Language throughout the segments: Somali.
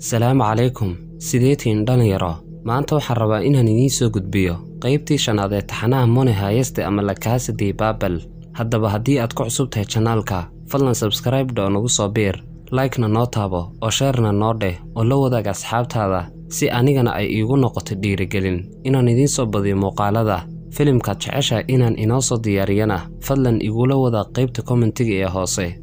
salaamu calaykum sideetiin dhalinyaro maanta waxaan rabaa inaan idiin soo gudbiyo qaybtii shanaad ee taxanaha mone hayeste ama lakaasa dii haddaba haddii aad ku cusub tahay janaalka fadlan sabskraibe oo nagu soo biir laykna noo taabo oo sheerna noo dheh oo la wadaag asxaabtaada si anigana ay iigu noqoto dhiirigelin inaan idiin soo badiyo muuqaalada filimkaad jecesha inaan inoo soo diyaariyana fadlan igula wadaa qaybta kommentiga ee hoose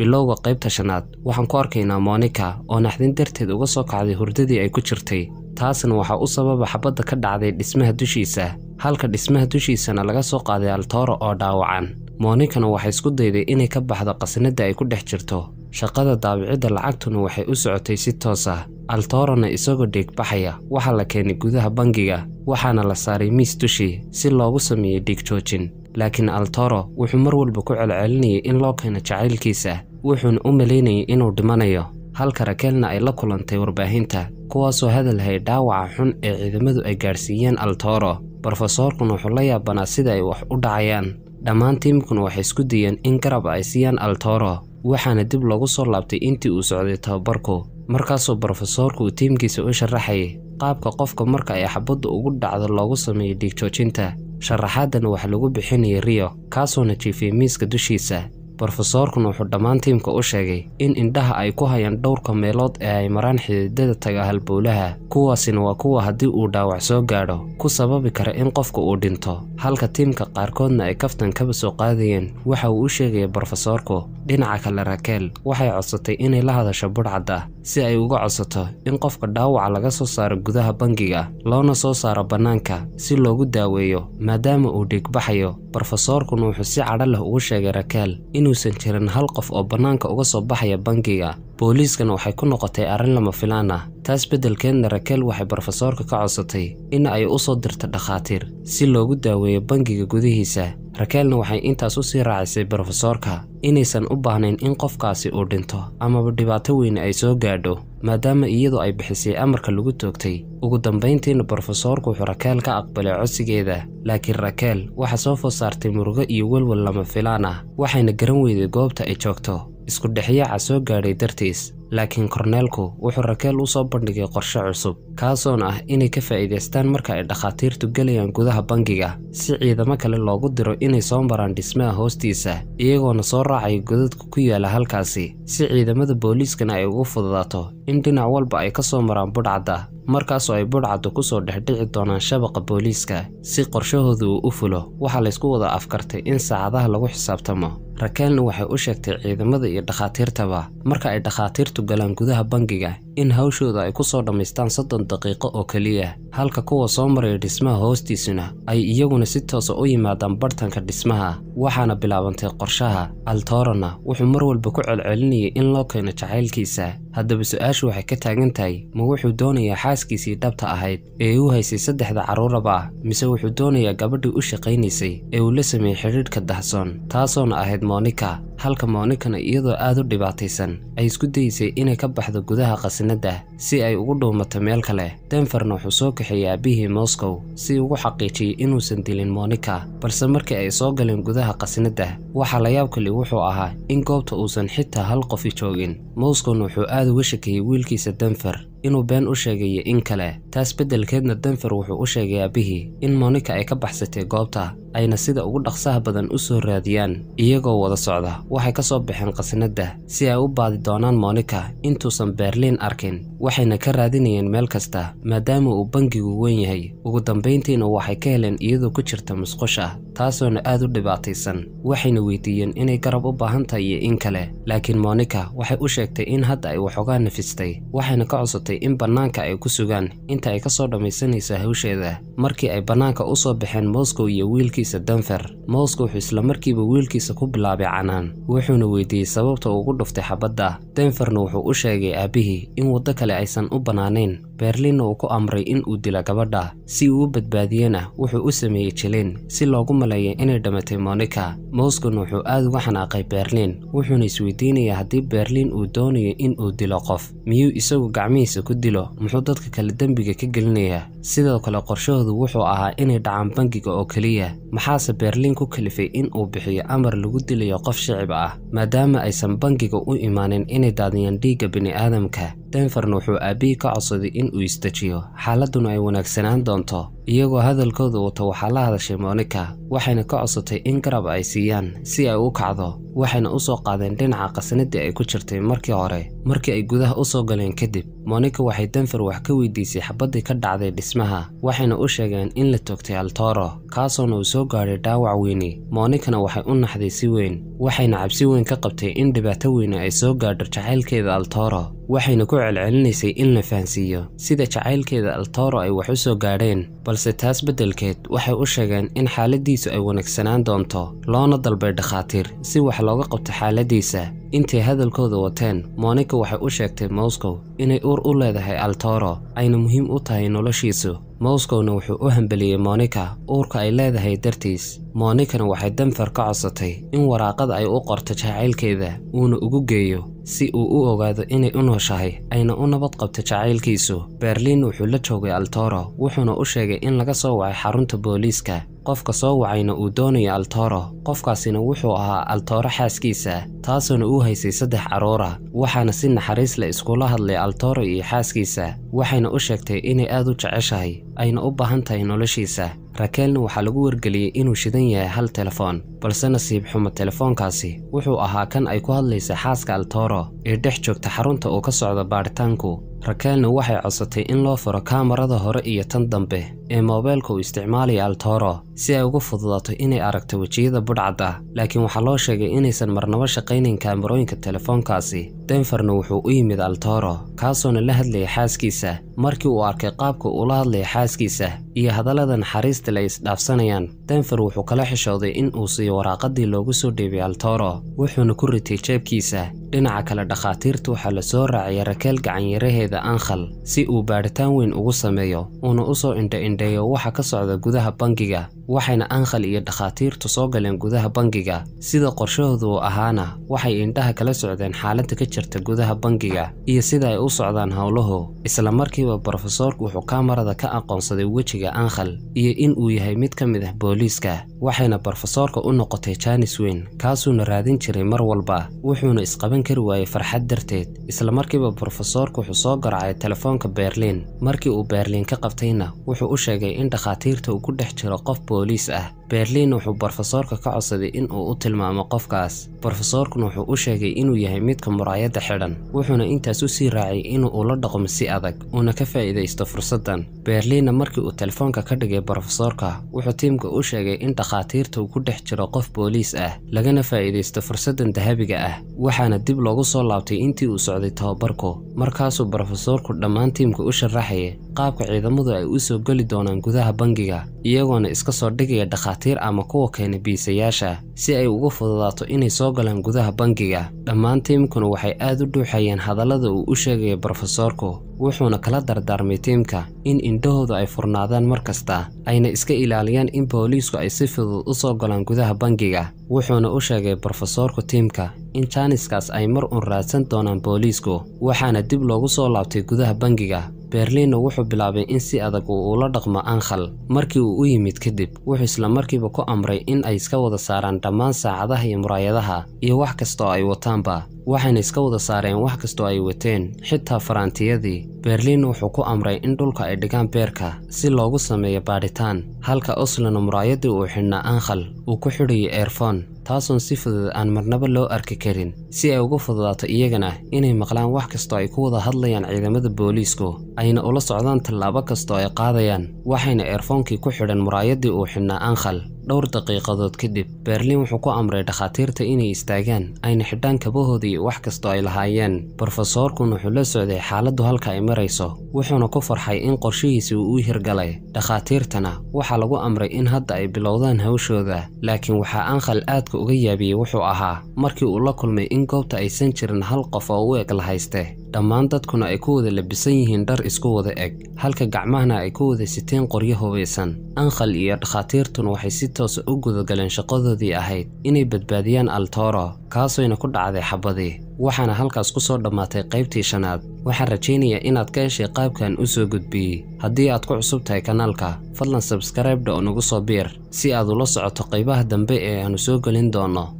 bilowga qaybta shanaad waxaan ku arkaynaa monika oo naxdin darteed uga soo kacday hurdadii ay ku jirtay taasna waxaa u sababa xabadda ka dhacday dhismaha dushiisa halka dhismaha dushiisana laga soo qaaday altoro oo dhaawacan moonikana waxay isku dayday inay ka baxdo qasnadda ay ku dhex jirto shaqada daabicidda lacagtuna waxay u socotay si toos ah altorona isagoo dhiigbaxaya waxaa la keenay gudaha bangiga waxaana la saaray miis dushii si loogu sameeyey dhiigjoojin laakiin altoro wuxuu mar walba ku celcelinayay in loo keeno jacaylkiisa wuxuuna u malaynayay inuu dhimanayo halka rakeelna ay la kulantay warbaahinta kuwaasoo hadalhaya dhaawaca xun ee ciidamadu ay gaadhsiiyeen altooro brofesoorkuna wuxuu la yaabanaa sida ay wax u dhacayaan dhammaan tiimkuna waxay isku dayeen in garab ay siiyaan altooro waxaana dib loogu soo laabtay intii uu socday tababarku markaasuu brofesoorku uu tiimkiisa u sharaxayay qaabka qofka marka ay xabaddu ugu dhacdo loogu sameeyey dhiigjoojinta sharaxaadana waxaa lagu bixinayay riyo kaasuuna jiifiyey miiska dushiisa brofesoorkuna wuxuu dhammaan tiimka u sheegay in indhaha ay ku hayaan dhowrka meelood ee ay maraan xididada tagahalbowlaha kuwaasina waa kuwa haddii uu dhaawac soo gaadho ku sababi kara in qofka uu dhinto halka tiimka qaarkoodna ay kaftan kaba soo qaadayeen waxa uu u sheegaya brofesoorku dhinaca kale rakeel waxay codsatay inay la hadasho budhcad ah si ay uga codsato in qofka dhaawaca laga soo saaro gudaha bangiga loona soo saaro bannaanka si loogu daaweeyo maadaama uu dhiigbaxayo brofesoorkuna wuxuu si cadho leh ah ugu sheegay rakeel in inuusan jirin hal qof oo bannaanka uga soo baxaya bangiga ah. booliiskana waxay ku noqotay arrin lama filaan ah taas beddelkeedna rakel waxay brofesoorka ka codsatay in ay u soo dirta dhakhaatiir si loogu daaweeyo bangiga gudihiisa rakeelna waxay intaas u sii raacisay brofesoorka inaysan u baahnayn in qofkaasi uu dhinto amaba dhibaato weyne ay soo gaadho maadaama iyadu ay bixisay amarka lagu toogtay ugu dambayntiina brofesoorku wuxuu rakeel ka aqbalay codsigeeda laakiin rakeel waxa soo foosaartay murugo iyo welwel lama filaan ah waxayna garan weyday goobta ay joogto isku dhexyaaca soo gaadhay dartiis laakiin korneelku wuxuu rakeel u soo bandhigay qorshe cusub kaasoon ah inay ka faa'iidaystaan marka ay dhakhaatiirtu gelayaan gudaha bangiga si ciidamo kale loogu diro inay soo maraan dhismaha hoostiisa iyagoona soo raacaya godadka ku yaala halkaasi si ciidamada booliiskana ay ugu fududaato in dhinac walba ay ka soo maraan budhcadda markaasoo ay budhcadda kusoo dhexdhici doonaan shabaqa booliiska si qorshahoodu uu u fulo waxaa laysku wada afkartay in saacadaha lagu xisaabtamo rakeelna waxay u sheegtay ciidamada iyo dhakhaatiirtaba marka ay dhakhaatiirtu galaan gudaha bangiga in hawshooda ay ku soo dhammaystaan soddon daqiiqo oo keliya halka kuwa soo maraya dhismaha hoostiisuna ay iyaguna si toosa ah u yimaadaan bartanka dhismaha waxaana bilaabantay qorshaha altorana wuxuu mar walba ku celcelinayay in loo keeno jacaylkiisa haddaba su'aashu waxay ka taagan tahay ma wuxuu doonayaa xaaskiisii dhabta ahayd ee u haysay saddexda carruuraba ah mise wuxuu doonayaa gabadhii u shaqaynaysay ee uu la sameeyey xidhiidhka dahsoon taasoona ahayd moonika halka moonikana iyadoo aad u dhibaataysan ay isku dayeysay inay ka baxdo gudaha khasnadda si ay ugu dhuumato meel kale denfarna wuxuu soo kaxeeyey aabbihii moscow si ugu xaqiijiyey inuusan dilin moonika balse markii ay soo galeen gudaha khasnadda waxaa layaab kale wuxuu ahaa in goobta uusan xitaa hal qofi joogin moscowna wuxuu aad uga shakeeyey wiilkiisa denfer inuu been u sheegayo in kale taas beddelkeedna denfer wuxuu u sheegay aabihii in monica ay ka baxsatay goobta ayna sida ugu dhaqsaha badan u soo raadiyaan iyagoo wada socda waxay ka soo baxeen qasnadda si ay u baadi doonaan monika intuusan berliin arkin waxayna ka raadinayeen meel kasta maadaama uu bangigu weyn yahay ugu dambayntiina waxay ka heleen iyadoo ku jirta musqusha taasoona aad u dhibaataysan waxayna weydiiyeen inay garab u baahan tahay iyo in kale laakiin monika waxay u sheegtay in hadda ay waxoogaa nafistay waxayna ka codsatay in bannaanka ay ku sugaan inta ay ka soo dhammaysanaysa hawsheeda markii ay bannaanka u soo baxeen moscow iyo wiilkiisa denfer moscow wuxuu islamarkiiba wiilkiisa ku bilaabay canaan wuxuuna weydiiyey sababta uugu dhuftay xabadda denferna wuxuu u sheegay aabbihii in waddo kale aysan u bannaanayn berlin uu ku amray in uu dila gabadha si uu u badbaadiyena wuxuu u sameeyey jilin si loogu maleeyay inay dhammatay monica moscon wuxuu aad uga xanaaqay berlin wuxuuna isweydiinayaa haddii berlin uu doonayo in uu dilo qof miyuu isagu gacmihiisa ku dilo muxuu dadka kale dembiga ka gelinayaa sidoo kale qorshahoodu wuxuu ahaa inay dhacaan bangiga oo keliya maxaase berlin ku kalifay in uu bixiyo amar lagu dilayo qof shicib ah maadaama aysan bangiga u imaanin inay daadiyaan dhiigga bini'aadamka denverna wuxuu aabbihii ka codsaday in uu istajiyo xaaladduna ay wanaagsanaan doonto iyagoo hadalkooda wato waxaa la hadashay monica waxayna ka codsatay in garab ay siiyaan si ay u kacdo waxayna u soo qaadeen dhinaca qasnadii ay ku jirtay markii hore markii ay gudaha u soo galeen kadib monika waxay danfar wax ka weydiisay xabaddii ka dhacday dhismaha waxayna u sheegeen in la toogtay altoro kaasoona uu soo gaadhay dhaawac weyni monikana waxay u naxday si weyn waxayna cabsi weyn ka qabtay in dhibaato weyni ay soo gaadho jacaylkeeda altoro waxayna ku celcelinaysay in la fahansiiyo sida jacaylkeeda altoro ay wax u soo gaadheen balse taas beddelkeed waxay u sheegeen in xaaladiisu ay wanaagsanaan doonto loona dalbay dhakhaatiir si wax looga qabto xaaladdiisa intay hadalkooda wateen monica waxay u sheegtay moscow inay uur u leedahay altoro ayna muhiim u tahay noloshiisu moscowna wuxuu u hambeliyey monica uurka ay leedahay dartiis monikana waxay denfer ka codsatay in waraaqada ay u qorto jacaylkeeda uuna ugu geeyo si uu u ogaado inay u nooshahay ayna u nabad qabto jacaylkiisu berliin wuxuu la joogay altoro wuxuuna u sheegay in laga soo wacay xarunta booliiska qofka soo wacayna uu doonayo altoro qofkaasina wuxuu ahaa altoro xaaskiisa taasuona uu haysay saddex carruura waxaana si naxariis leh iskula hadlay altoro iyo xaaskiisa waxayna u sheegtay inay aad u jeceshahay ayna u baahan tahay noloshiisa rakeelna waxaa lagu wargeliyey inuu shidan yahay hal telefoon balse nasiib xumo telefoonkaasi wuxuu ahaa kan ay ku hadlaysa xaaska altoro ee dhex joogta xarunta uu ka socda baadhitaanku rakeelna waxay codsatay in loo furo kaamarada hore iyo tan dambe ee moobeelka uu isticmaalaya altoro si ay uga fududaato inay aragto wejiyada budhcadda laakiin waxaa loo sheegay inaysan marnabo shaqaynayn kaamarooyinka telefoonkaasi denfarna wuxuu u yimid altoro kaasoona la hadlayay xaaskiisa markii uu arkay qaabka uula hadlaya xaaskiisa iyo hadallada naxariista kale isdhaafsanayaan denver wuxuu kala xishooday in uu siiyo waraaqadii loogu soo dhiibay altoro wuxuuna ku ritay jeebkiisa dhinaca kale dhakhaatiirta waxaa la soo raaciyay rakeel gacanyaraheeda ankhal si uu baadhitaan weyn ugu sameeyo uuna u soo indha-indheeyo waxa ka socda gudaha bangiga waxayna ankhal iyo dhakhaatiirtu soo galeen gudaha bangiga sida qorshahoodu uu ahaana waxay indhaha kala socdeen xaaladda ka jirta gudaha bangiga iyo sida ay u socdaan howluhu isla markiiba brofesoorku wuxuu kaamarada ka aqoonsaday wejiga ankhal iyo in uu yahay mid ka mid ah booliiska waxayna brofesoorka u noqotay jaanis weyn kaasuuna raadin jiray mar walba wuxuuna isqaban kari waayey farxad darteed isla markiiba brofesoorka wuxuu soo garacay telefoonka berliin markii uu berliin ka qabtayna wuxuu u sheegay in dhakhaatiirta uu ku dhex jiro qof booliis ah berlin wuxuu brofesoorka ka codsaday in uu u tilmaamo qofkaas brofesoorkuna wuxuu u sheegay inuu yahay midka muraayadda xidhan wuxuuna intaas u sii raacay inuu ula dhaqmo si adag uuna ka faa'iidaysto fursaddan berliinna markii uu telefoonka ka dhigay brofesoorka wuxuu tiimka u sheegay in dhakhaatiirta uu ku dhex jiro qof booliis ah lagana faa'iidaysto fursaddan dahabiga ah waxaana dib loogu soo laabtay intii uu socday tababarku markaasuu brofesoorku dhammaan tiimka u sharaxaya qaabka ciidamadu ay u soo geli doonaan gudaha bangiga iyagoona iska soo dhigaya dhakhaatiir ama kuwa keena biisayaasha si ay uga fududaato inay soo galaan gudaha bangiga dhammaan tiimkuna waxay aad u dhuuxayeen hadallada uu u sheegaya brofesoorku wuxuuna kala dardaarmay tiimka in indhahoodu ay furnaadaan mar kasta ayna iska ilaaliyaan in booliisku ay si fudud u soo golaan gudaha bangiga wuxuuna u sheegay brofesoorku tiimka in jaaniskaas ay mar uun raadsan doonaan booliisku waxaana dib loogu soo laabtay gudaha bangiga berliin wuxuu bilaabay in si adag uu ula dhaqmo ankhal markii uu u yimid kadib wuxuu isla markiiba ku amray in ay iska wada saaraan dhammaan saacadaha iyo muraayadaha iyo wax kasta ay wataanba waxayna iska wada saareen wax kastoo ay wateen xitaa faraantiyadii berliin wuxuu ku amray in dhulka ay dhigaan beerka si loogu sameeyo baadhitaan halka oslona muraayadii uu xidhnaa ankhal uu ku xidhayo erfon taasoon si fudud aan marnaba loo arki karin si ay ugu fududaato iyagana inay maqlaan wax kastoo ay ku wada hadlayaan ciidamada booliisku ayna ula socdaan tallaabo kastoo ay qaadayaan waxayna eerfoonkii ku xidhan muraayaddii uu xidhnaa ankhal dhowr daqiiqadood kadib berliin wuxuu ku amray dhakhaatiirta inay istaagaan ayna xidhaan kabahooda wax kastoo ay lahaayeen brofesoorkun wuxuu la socday xaaladdu halka ay marayso wuxuuna ku farxay in qorshihiisi uu u hirgalay dhakhaatiirtana waxaa lagu amray in hadda ay bilowdaan hawshooda laakiin waxaa ankhal aadka uga yaabiyey wuxuu ahaa markii uu la kulmay in goobta aysan jirin hal qof oo u eg la hayste dhammaan dadkuna ay ku wada labisan yihiin dhar isku wada eg halka gacmahana ay ku wada siteen qoryo hubaysan ankhal iyo dhakhaatiirtuna waxay si intoosa u gudagaleen shaqadoodii ahayd inay badbaadiyaan altoro kaasoyna ku dhacday xabadii waxaana halkaas ku soo dhammaatay qaybtii shanaad waxaan rajaynayaa inaad ka heshay qaabkan u soo gudbiyey haddii aad ku cusub tahay kanaalka fadlan sabskarayb oo nagu soo biir si aad ula socoto qaybaha dambe ee aanu soo gelin doonno